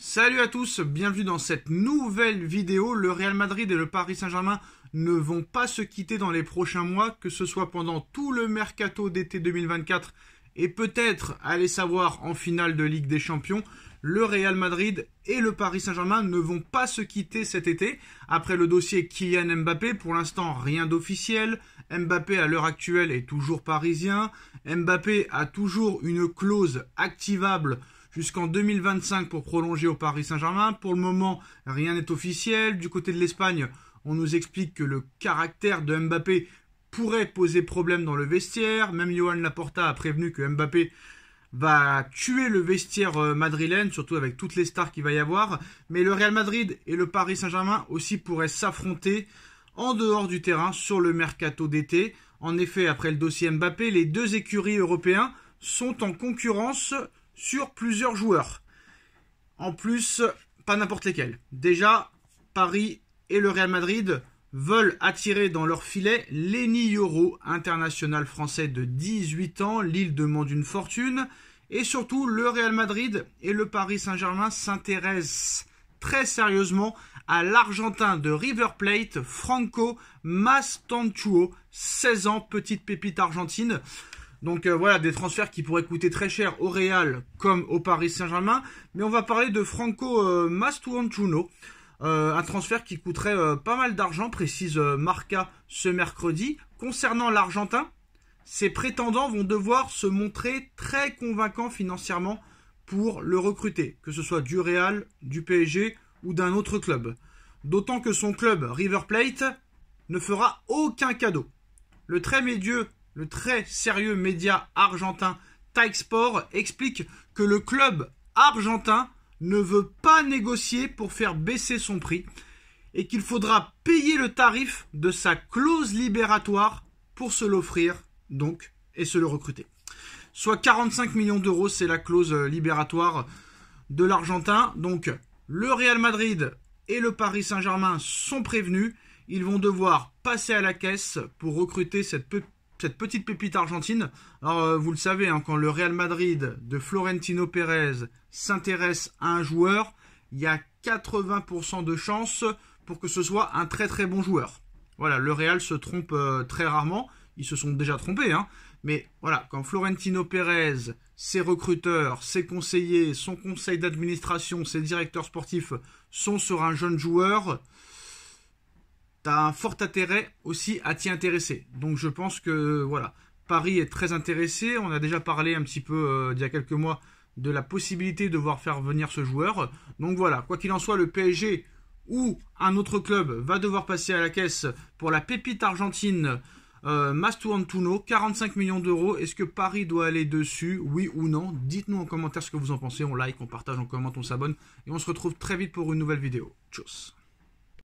Salut à tous, bienvenue dans cette nouvelle vidéo. Le Real Madrid et le Paris Saint-Germain ne vont pas se quitter dans les prochains mois, que ce soit pendant tout le mercato d'été 2024 et peut-être, allez savoir, en finale de Ligue des Champions. Le Real Madrid et le Paris Saint-Germain ne vont pas se quitter cet été. Après le dossier Kylian Mbappé, pour l'instant rien d'officiel. Mbappé à l'heure actuelle est toujours parisien. Mbappé a toujours une clause activable jusqu'en 2025 pour prolonger au Paris Saint-Germain. Pour le moment, rien n'est officiel. Du côté de l'Espagne, on nous explique que le caractère de Mbappé pourrait poser problème dans le vestiaire. Même Johan Laporta a prévenu que Mbappé va tuer le vestiaire euh, madrilène, surtout avec toutes les stars qu'il va y avoir. Mais le Real Madrid et le Paris Saint-Germain aussi pourraient s'affronter en dehors du terrain sur le mercato d'été. En effet, après le dossier Mbappé, les deux écuries européens sont en concurrence sur plusieurs joueurs. En plus, pas n'importe lesquels. Déjà, Paris et le Real Madrid veulent attirer dans leur filet Lenny Euro, international français de 18 ans. L'île demande une fortune. Et surtout, le Real Madrid et le Paris Saint-Germain s'intéressent très sérieusement à l'Argentin de River Plate, Franco Mastantuo, 16 ans, petite pépite argentine. Donc euh, voilà, des transferts qui pourraient coûter très cher au Real comme au Paris Saint-Germain. Mais on va parler de Franco euh, Mastuanchuno. Euh, un transfert qui coûterait pas mal d'argent, précise Marca ce mercredi. Concernant l'Argentin, ses prétendants vont devoir se montrer très convaincants financièrement pour le recruter, que ce soit du Real, du PSG ou d'un autre club. D'autant que son club, River Plate, ne fera aucun cadeau. Le très médieux le très sérieux média argentin taek Sport explique que le club argentin ne veut pas négocier pour faire baisser son prix et qu'il faudra payer le tarif de sa clause libératoire pour se l'offrir donc et se le recruter. Soit 45 millions d'euros, c'est la clause libératoire de l'Argentin. Donc le Real Madrid et le Paris Saint-Germain sont prévenus. Ils vont devoir passer à la caisse pour recruter cette petite cette petite pépite argentine. Alors, euh, vous le savez, hein, quand le Real Madrid de Florentino Pérez s'intéresse à un joueur, il y a 80% de chances pour que ce soit un très très bon joueur. Voilà, le Real se trompe euh, très rarement. Ils se sont déjà trompés, hein. Mais voilà, quand Florentino Pérez, ses recruteurs, ses conseillers, son conseil d'administration, ses directeurs sportifs sont sur un jeune joueur, un fort intérêt aussi à t'y intéresser. Donc je pense que voilà, Paris est très intéressé. On a déjà parlé un petit peu euh, il y a quelques mois de la possibilité de voir faire venir ce joueur. Donc voilà, quoi qu'il en soit, le PSG ou un autre club va devoir passer à la caisse pour la pépite argentine euh, Mastu Mastuantuno, 45 millions d'euros. Est-ce que Paris doit aller dessus, oui ou non Dites-nous en commentaire ce que vous en pensez. On like, on partage, on commente, on s'abonne. Et on se retrouve très vite pour une nouvelle vidéo. Tchuss